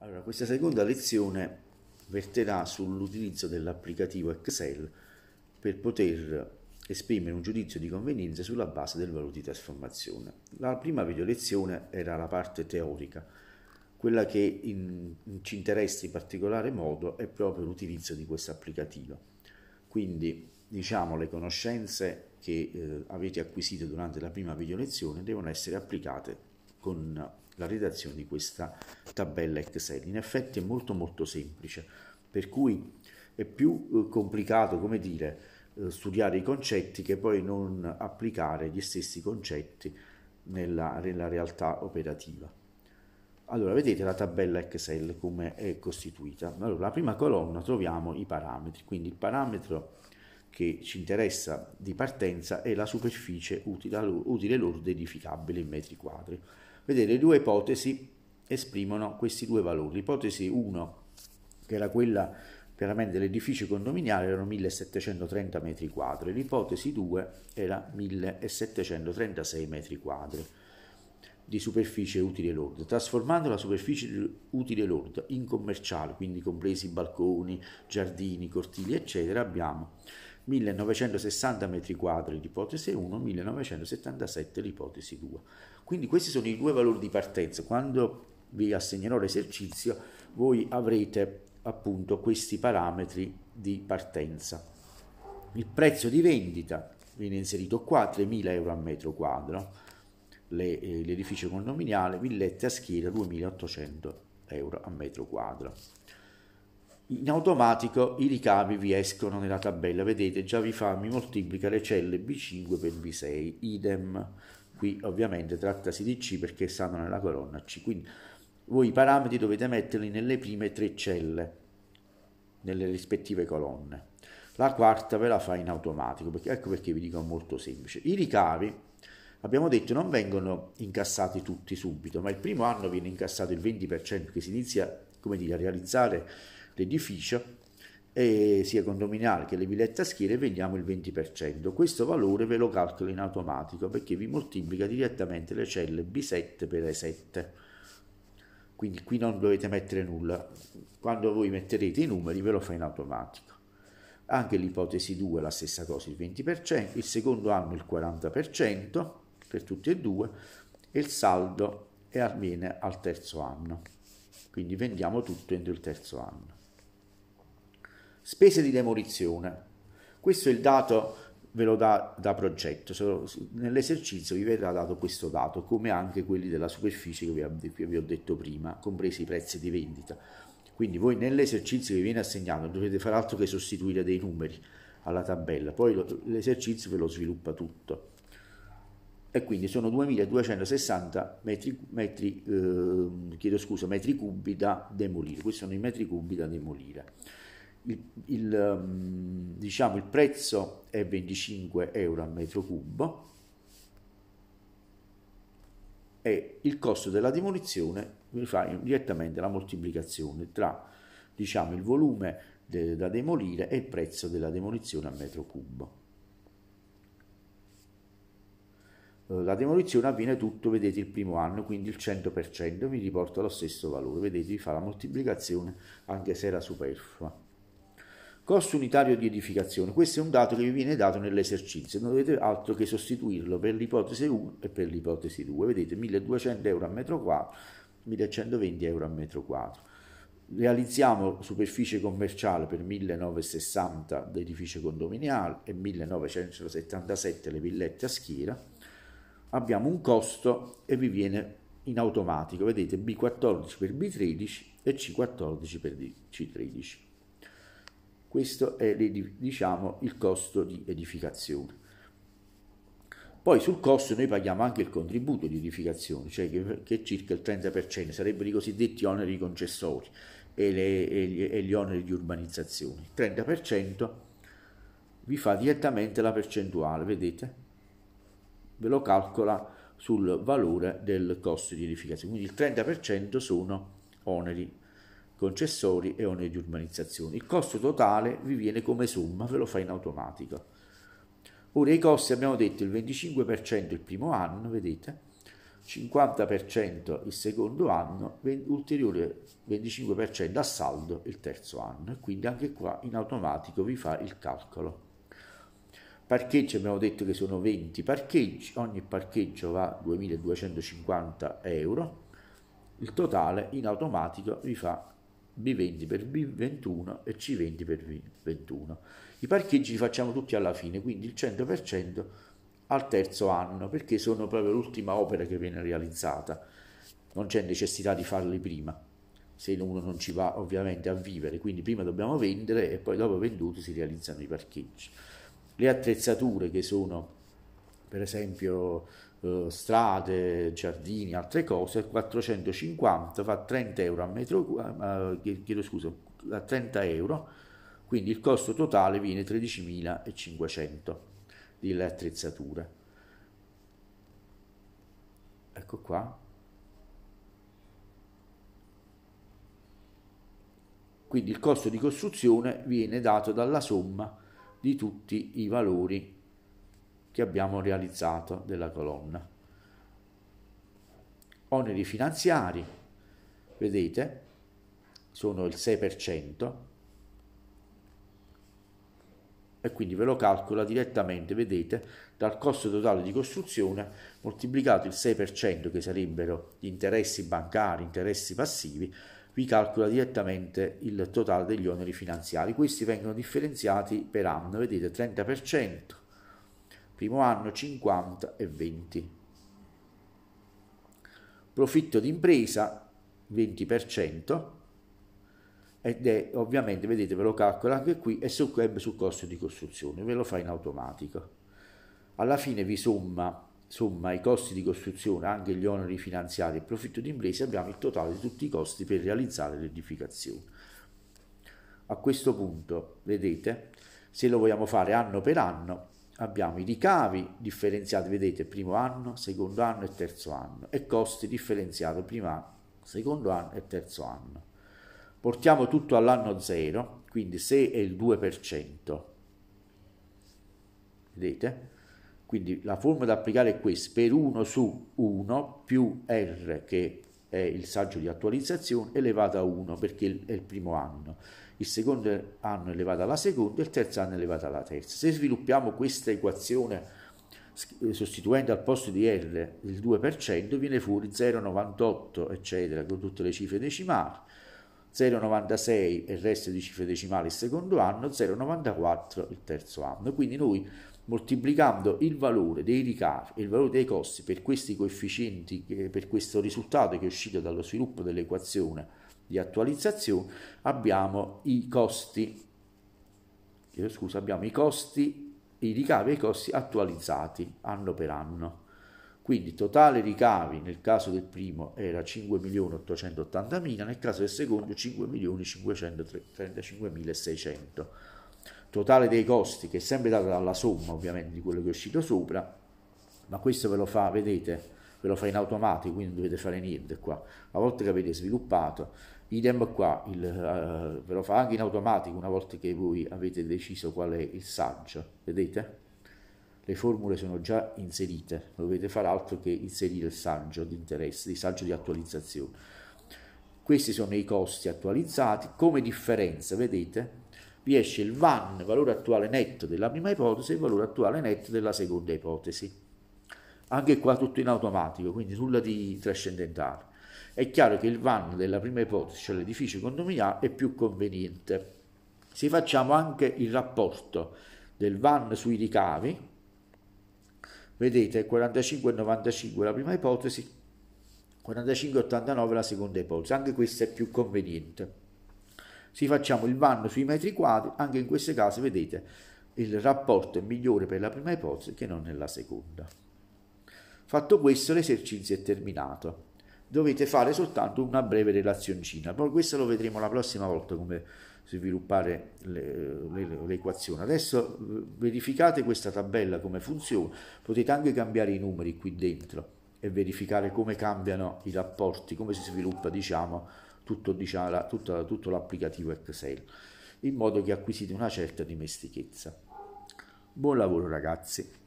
Allora, questa seconda lezione verterà sull'utilizzo dell'applicativo Excel per poter esprimere un giudizio di convenienza sulla base del valore di trasformazione. La prima video lezione era la parte teorica, quella che in, in, ci interessa in particolare modo è proprio l'utilizzo di questo applicativo. Quindi, diciamo, le conoscenze che eh, avete acquisito durante la prima video lezione devono essere applicate con la redazione di questa tabella Excel. In effetti è molto molto semplice, per cui è più eh, complicato, come dire, eh, studiare i concetti che poi non applicare gli stessi concetti nella, nella realtà operativa. Allora, vedete la tabella Excel come è costituita. Allora, la prima colonna troviamo i parametri, quindi il parametro che ci interessa di partenza è la superficie utile, utile lorda edificabile in metri quadri. Vedete, le due ipotesi esprimono questi due valori. L'ipotesi 1, che era quella veramente dell'edificio condominiale, erano 1730 metri quadri, l'ipotesi 2 era 1736 metri quadri di superficie utile lorda, trasformando la superficie utile lorda in commerciale, quindi compresi balconi, giardini, cortili, eccetera, abbiamo 1960 metri quadri l'ipotesi 1, 1977 l'ipotesi 2. Quindi questi sono i due valori di partenza. Quando vi assegnerò l'esercizio voi avrete appunto questi parametri di partenza. Il prezzo di vendita viene inserito qua, 3.000 euro al metro quadro, eh, l'edificio condominiale, villette a schiera, 2.800 euro al metro quadro in automatico i ricavi vi escono nella tabella, vedete già vi fa, mi moltiplica le celle B5 per B6, idem, qui ovviamente trattasi di C perché stanno nella colonna C, quindi voi i parametri dovete metterli nelle prime tre celle, nelle rispettive colonne, la quarta ve la fa in automatico, perché, ecco perché vi dico molto semplice, i ricavi abbiamo detto non vengono incassati tutti subito, ma il primo anno viene incassato il 20% che si inizia come dire, a realizzare l'edificio eh, sia condominiale che le villette a schiere vendiamo il 20%. Questo valore ve lo calcolo in automatico perché vi moltiplica direttamente le celle B7 per E7. Quindi qui non dovete mettere nulla. Quando voi metterete i numeri ve lo fa in automatico. Anche l'ipotesi 2 è la stessa cosa, il 20%, il secondo anno il 40% per tutti e due e il saldo avviene al terzo anno. Quindi vendiamo tutto entro il terzo anno. Spese di demolizione. Questo è il dato, ve lo dà da progetto, nell'esercizio vi verrà dato questo dato, come anche quelli della superficie che vi ho detto prima, compresi i prezzi di vendita. Quindi voi nell'esercizio che vi viene assegnato non dovete fare altro che sostituire dei numeri alla tabella, poi l'esercizio ve lo sviluppa tutto. E quindi sono 2260 metri, metri, eh, scusa, metri cubi da demolire, questi sono i metri cubi da demolire il, il, ehm, diciamo, il prezzo è 25 euro al metro cubo e il costo della demolizione mi fa direttamente la moltiplicazione tra diciamo, il volume de, da demolire e il prezzo della demolizione al metro cubo. Eh, la demolizione avviene tutto, vedete, il primo anno, quindi il 100% mi riporta lo stesso valore, vedete, vi fa la moltiplicazione anche se era superflua. Costo unitario di edificazione. Questo è un dato che vi viene dato nell'esercizio, non dovete altro che sostituirlo per l'ipotesi 1 e per l'ipotesi 2. Vedete 1200 euro a metro quadro, 1120 euro a metro quadro. Realizziamo superficie commerciale per 1960 l'edificio condominiale e 1977 le villette a schiera. Abbiamo un costo e vi viene in automatico, vedete B14 per B13 e C14 per C13. Questo è diciamo, il costo di edificazione. Poi sul costo noi paghiamo anche il contributo di edificazione, cioè che, che è circa il 30%, sarebbero i cosiddetti oneri concessori e, le, e, gli, e gli oneri di urbanizzazione. Il 30% vi fa direttamente la percentuale, vedete? Ve lo calcola sul valore del costo di edificazione. Quindi il 30% sono oneri concessori e oneri di urbanizzazione. Il costo totale vi viene come somma, ve lo fa in automatica. Ora i costi abbiamo detto il 25% il primo anno, vedete, 50% il secondo anno, ulteriore 25% a saldo il terzo anno e quindi anche qua in automatico vi fa il calcolo. Parcheggi abbiamo detto che sono 20 parcheggi, ogni parcheggio va 2250 euro, il totale in automatico vi fa B20 per B21 e C20 per B21. I parcheggi li facciamo tutti alla fine, quindi il 100% al terzo anno, perché sono proprio l'ultima opera che viene realizzata. Non c'è necessità di farli prima, se uno non ci va ovviamente a vivere, quindi prima dobbiamo vendere e poi dopo venduti si realizzano i parcheggi. Le attrezzature che sono per esempio eh, strade, giardini, altre cose, 450 fa 30 euro a metro, eh, eh, chiedo scusa, a 30 euro, quindi il costo totale viene 13.500 delle attrezzature. Ecco qua. Quindi il costo di costruzione viene dato dalla somma di tutti i valori che abbiamo realizzato della colonna. Oneri finanziari, vedete, sono il 6% e quindi ve lo calcola direttamente, vedete, dal costo totale di costruzione moltiplicato il 6% che sarebbero gli interessi bancari, interessi passivi, vi calcola direttamente il totale degli oneri finanziari. Questi vengono differenziati per anno, vedete 30%, primo anno 50 e 20. Profitto d'impresa 20% ed è ovviamente, vedete, ve lo calcola anche qui, è sul, web sul costo di costruzione, ve lo fa in automatico. Alla fine vi somma somma i costi di costruzione, anche gli oneri finanziari e il profitto d'impresa, abbiamo il totale di tutti i costi per realizzare l'edificazione. A questo punto, vedete, se lo vogliamo fare anno per anno, abbiamo i ricavi differenziati, vedete, primo anno, secondo anno e terzo anno, e costi differenziati, primo anno, secondo anno e terzo anno. Portiamo tutto all'anno 0, quindi se è il 2%, vedete? Quindi la formula da applicare è questa, per 1 su 1 più R che è il saggio di attualizzazione elevata a 1 perché è il primo anno, il secondo anno elevata alla seconda e il terzo anno elevata alla terza. Se sviluppiamo questa equazione eh, sostituendo al posto di R il 2% viene fuori 0,98 eccetera con tutte le cifre decimali 0,96 e il resto di cifre decimali il secondo anno 0,94 il terzo anno quindi noi moltiplicando il valore dei ricavi e il valore dei costi per questi coefficienti, per questo risultato che è uscito dallo sviluppo dell'equazione di attualizzazione, abbiamo i costi, scusa, abbiamo i costi, i ricavi e i costi attualizzati anno per anno. Quindi totale ricavi nel caso del primo era 5.880.000, nel caso del secondo 5.535.600 totale dei costi che è sempre data dalla somma ovviamente di quello che è uscito sopra ma questo ve lo fa vedete ve lo fa in automatico quindi non dovete fare niente qua una volta che avete sviluppato idem qua il, uh, ve lo fa anche in automatico una volta che voi avete deciso qual è il saggio vedete le formule sono già inserite non dovete fare altro che inserire il saggio di interesse il saggio di attualizzazione questi sono i costi attualizzati come differenza vedete vi esce il VAN, valore attuale netto della prima ipotesi, e il valore attuale netto della seconda ipotesi. Anche qua tutto in automatico, quindi nulla di trascendentale. È chiaro che il VAN della prima ipotesi, cioè l'edificio condominiale, è più conveniente. Se facciamo anche il rapporto del VAN sui ricavi, vedete 45,95 la prima ipotesi, 45,89 la seconda ipotesi, anche questa è più conveniente. Si facciamo il vanno sui metri quadri, anche in queste case vedete il rapporto è migliore per la prima ipotesi che non nella seconda. Fatto questo l'esercizio è terminato. Dovete fare soltanto una breve relazioncina, poi questo lo vedremo la prossima volta come sviluppare l'equazione. Adesso eh, verificate questa tabella come funziona, potete anche cambiare i numeri qui dentro e verificare come cambiano i rapporti, come si sviluppa diciamo tutto, diciamo, la, tutta, tutto l'applicativo Excel, in modo che acquisite una certa dimestichezza. Buon lavoro ragazzi!